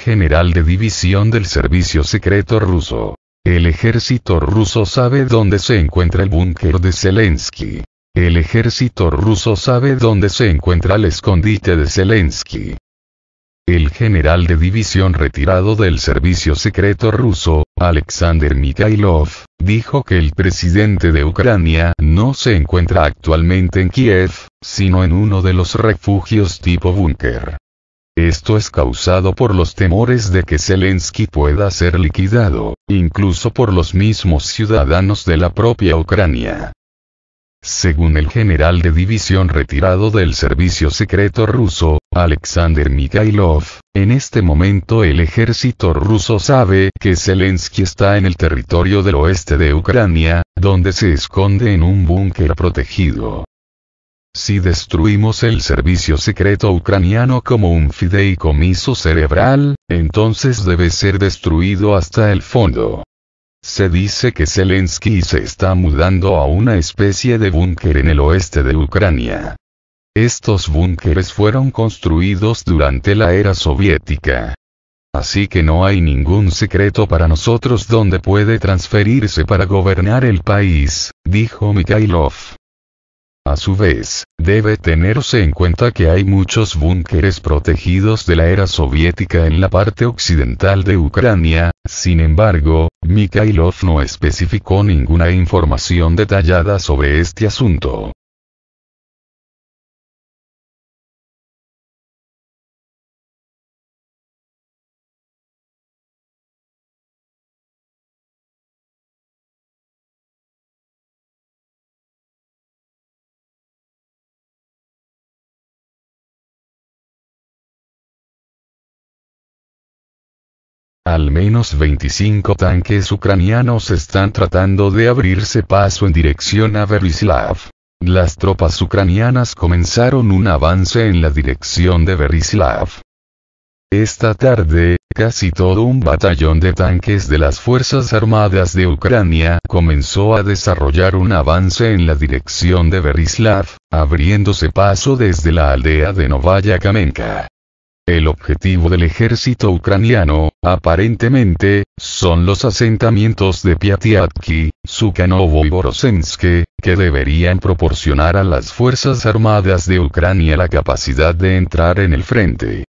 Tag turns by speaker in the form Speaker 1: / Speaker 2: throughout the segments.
Speaker 1: general de división del servicio secreto ruso. El ejército ruso sabe dónde se encuentra el búnker de Zelensky. El ejército ruso sabe dónde se encuentra el escondite de Zelensky. El general de división retirado del servicio secreto ruso, Alexander Mikhailov, dijo que el presidente de Ucrania no se encuentra actualmente en Kiev, sino en uno de los refugios tipo búnker. Esto es causado por los temores de que Zelensky pueda ser liquidado, incluso por los mismos ciudadanos de la propia Ucrania. Según el general de división retirado del servicio secreto ruso, Alexander Mikhailov, en este momento el ejército ruso sabe que Zelensky está en el territorio del oeste de Ucrania, donde se esconde en un búnker protegido. Si destruimos el servicio secreto ucraniano como un fideicomiso cerebral, entonces debe ser destruido hasta el fondo. Se dice que Zelensky se está mudando a una especie de búnker en el oeste de Ucrania. Estos búnkeres fueron construidos durante la era soviética. Así que no hay ningún secreto para nosotros donde puede transferirse para gobernar el país, dijo Mikhailov. A su vez, debe tenerse en cuenta que hay muchos búnkeres protegidos de la era soviética en la parte occidental de Ucrania, sin embargo, Mikhailov no especificó ninguna información detallada sobre este asunto. Al menos 25 tanques ucranianos están tratando de abrirse paso en dirección a Berislav. Las tropas ucranianas comenzaron un avance en la dirección de Berislav. Esta tarde, casi todo un batallón de tanques de las Fuerzas Armadas de Ucrania comenzó a desarrollar un avance en la dirección de Berislav, abriéndose paso desde la aldea de Novaya Kamenka. El objetivo del ejército ucraniano, aparentemente, son los asentamientos de Piatiatki, Sukhanovo y Borosensky, que deberían proporcionar a las Fuerzas Armadas de Ucrania la capacidad de entrar en el frente.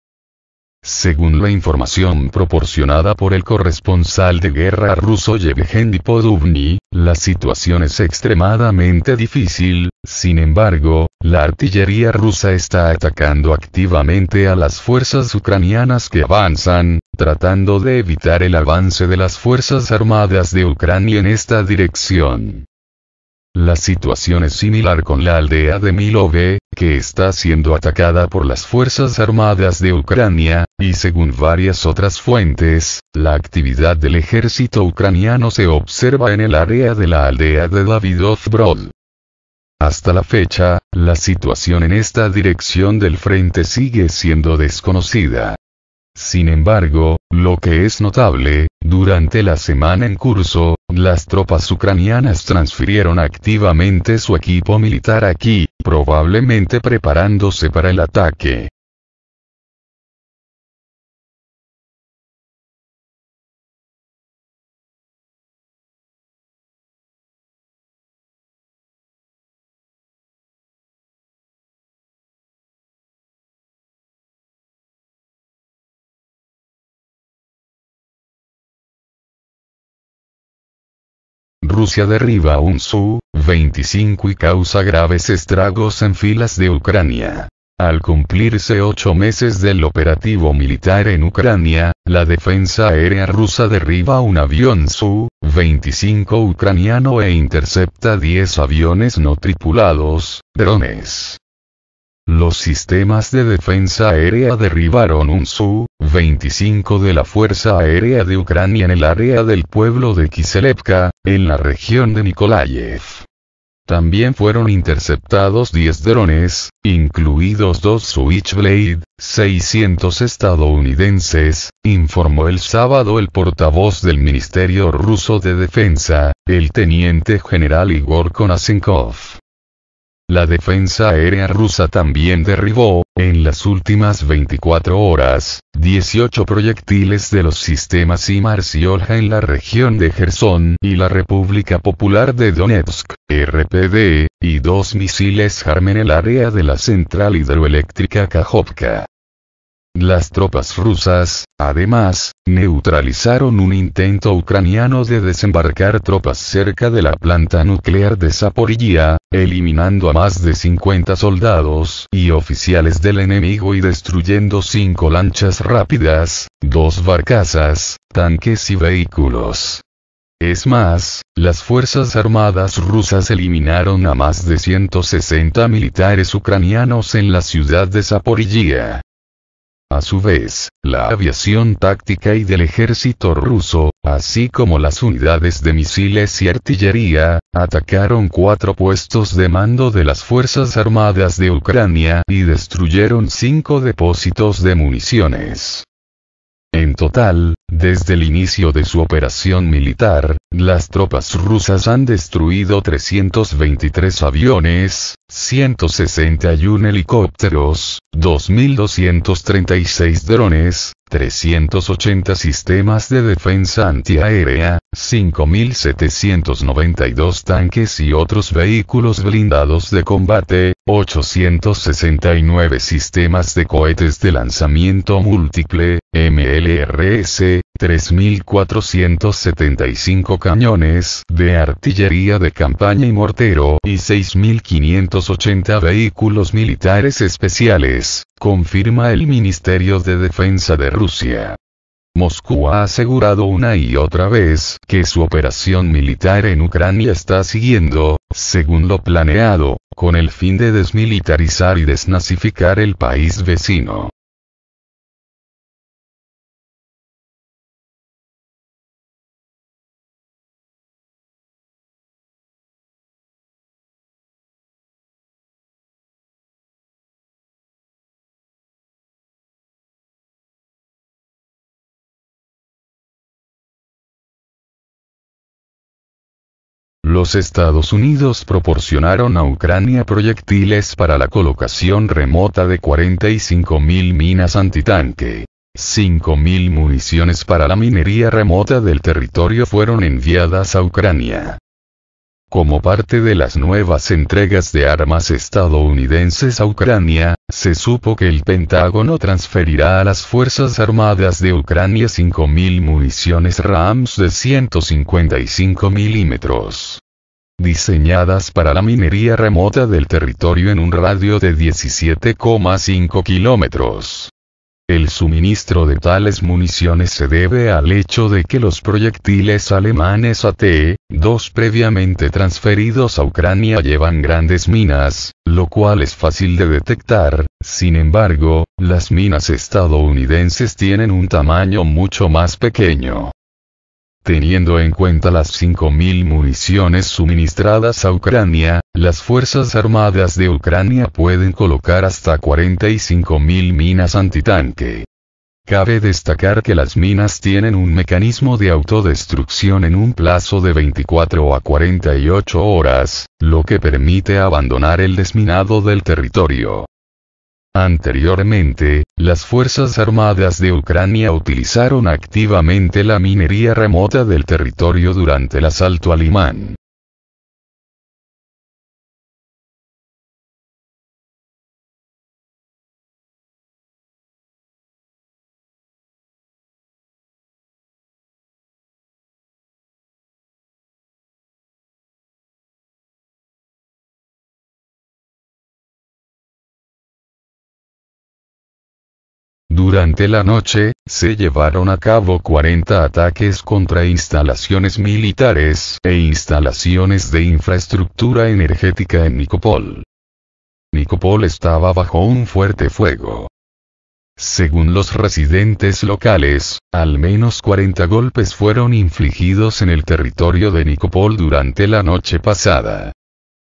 Speaker 1: Según la información proporcionada por el corresponsal de guerra ruso Yevgeny Podubny, la situación es extremadamente difícil, sin embargo, la artillería rusa está atacando activamente a las fuerzas ucranianas que avanzan, tratando de evitar el avance de las Fuerzas Armadas de Ucrania en esta dirección. La situación es similar con la aldea de Milove, que está siendo atacada por las Fuerzas Armadas de Ucrania, y según varias otras fuentes, la actividad del ejército ucraniano se observa en el área de la aldea de Davidov Brod. Hasta la fecha, la situación en esta dirección del frente sigue siendo desconocida. Sin embargo, lo que es notable, durante la semana en curso, las tropas ucranianas transfirieron activamente su equipo militar aquí, probablemente preparándose para el ataque. Rusia derriba un Su-25 y causa graves estragos en filas de Ucrania. Al cumplirse ocho meses del operativo militar en Ucrania, la defensa aérea rusa derriba un avión Su-25 ucraniano e intercepta 10 aviones no tripulados, drones. Los sistemas de defensa aérea derribaron un Su-25 de la Fuerza Aérea de Ucrania en el área del pueblo de Kiselevka, en la región de Nikolayev. También fueron interceptados 10 drones, incluidos dos Switchblade 600 estadounidenses, informó el sábado el portavoz del Ministerio Ruso de Defensa, el teniente general Igor Konasenkov. La defensa aérea rusa también derribó, en las últimas 24 horas, 18 proyectiles de los sistemas y Olja en la región de Gerson y la República Popular de Donetsk, RPD, y dos misiles Harmen en el área de la central hidroeléctrica Kajovka. Las tropas rusas, además, neutralizaron un intento ucraniano de desembarcar tropas cerca de la planta nuclear de Zaporilla, eliminando a más de 50 soldados y oficiales del enemigo y destruyendo cinco lanchas rápidas, dos barcazas, tanques y vehículos. Es más, las Fuerzas Armadas rusas eliminaron a más de 160 militares ucranianos en la ciudad de Zaporilla. A su vez, la aviación táctica y del ejército ruso, así como las unidades de misiles y artillería, atacaron cuatro puestos de mando de las Fuerzas Armadas de Ucrania y destruyeron cinco depósitos de municiones. En total, desde el inicio de su operación militar, las tropas rusas han destruido 323 aviones, 161 helicópteros, 2.236 drones, 380 sistemas de defensa antiaérea, 5.792 tanques y otros vehículos blindados de combate, 869 sistemas de cohetes de lanzamiento múltiple, MLRS, 3.475 cañones de artillería de campaña y mortero y 6.580 vehículos militares especiales, confirma el Ministerio de Defensa de Rusia. Moscú ha asegurado una y otra vez que su operación militar en Ucrania está siguiendo, según lo planeado, con el fin de desmilitarizar y desnazificar el país vecino. Los Estados Unidos proporcionaron a Ucrania proyectiles para la colocación remota de 45.000 minas antitanque. 5.000 municiones para la minería remota del territorio fueron enviadas a Ucrania. Como parte de las nuevas entregas de armas estadounidenses a Ucrania, se supo que el Pentágono transferirá a las Fuerzas Armadas de Ucrania 5.000 municiones RAMS de 155 milímetros. Diseñadas para la minería remota del territorio en un radio de 17,5 kilómetros. El suministro de tales municiones se debe al hecho de que los proyectiles alemanes AT-2 previamente transferidos a Ucrania llevan grandes minas, lo cual es fácil de detectar, sin embargo, las minas estadounidenses tienen un tamaño mucho más pequeño. Teniendo en cuenta las 5.000 municiones suministradas a Ucrania, las Fuerzas Armadas de Ucrania pueden colocar hasta 45.000 minas antitanque. Cabe destacar que las minas tienen un mecanismo de autodestrucción en un plazo de 24 a 48 horas, lo que permite abandonar el desminado del territorio. Anteriormente, las Fuerzas Armadas de Ucrania utilizaron activamente la minería remota del territorio durante el asalto alemán. Durante la noche, se llevaron a cabo 40 ataques contra instalaciones militares e instalaciones de infraestructura energética en Nicopol. Nicopol estaba bajo un fuerte fuego. Según los residentes locales, al menos 40 golpes fueron infligidos en el territorio de Nicopol durante la noche pasada.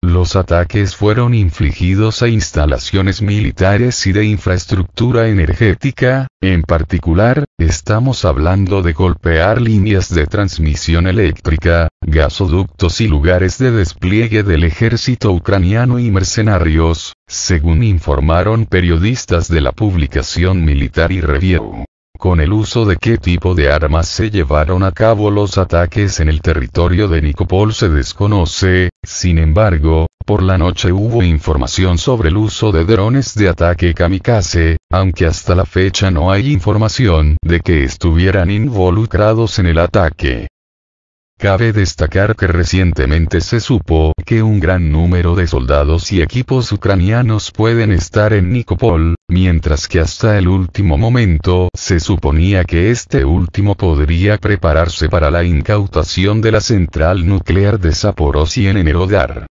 Speaker 1: Los ataques fueron infligidos a instalaciones militares y de infraestructura energética, en particular, estamos hablando de golpear líneas de transmisión eléctrica, gasoductos y lugares de despliegue del ejército ucraniano y mercenarios, según informaron periodistas de la publicación Military Review con el uso de qué tipo de armas se llevaron a cabo los ataques en el territorio de Nicopol se desconoce, sin embargo, por la noche hubo información sobre el uso de drones de ataque kamikaze, aunque hasta la fecha no hay información de que estuvieran involucrados en el ataque. Cabe destacar que recientemente se supo que un gran número de soldados y equipos ucranianos pueden estar en Nikopol, mientras que hasta el último momento se suponía que este último podría prepararse para la incautación de la central nuclear de Zaporozhye en Enerodar.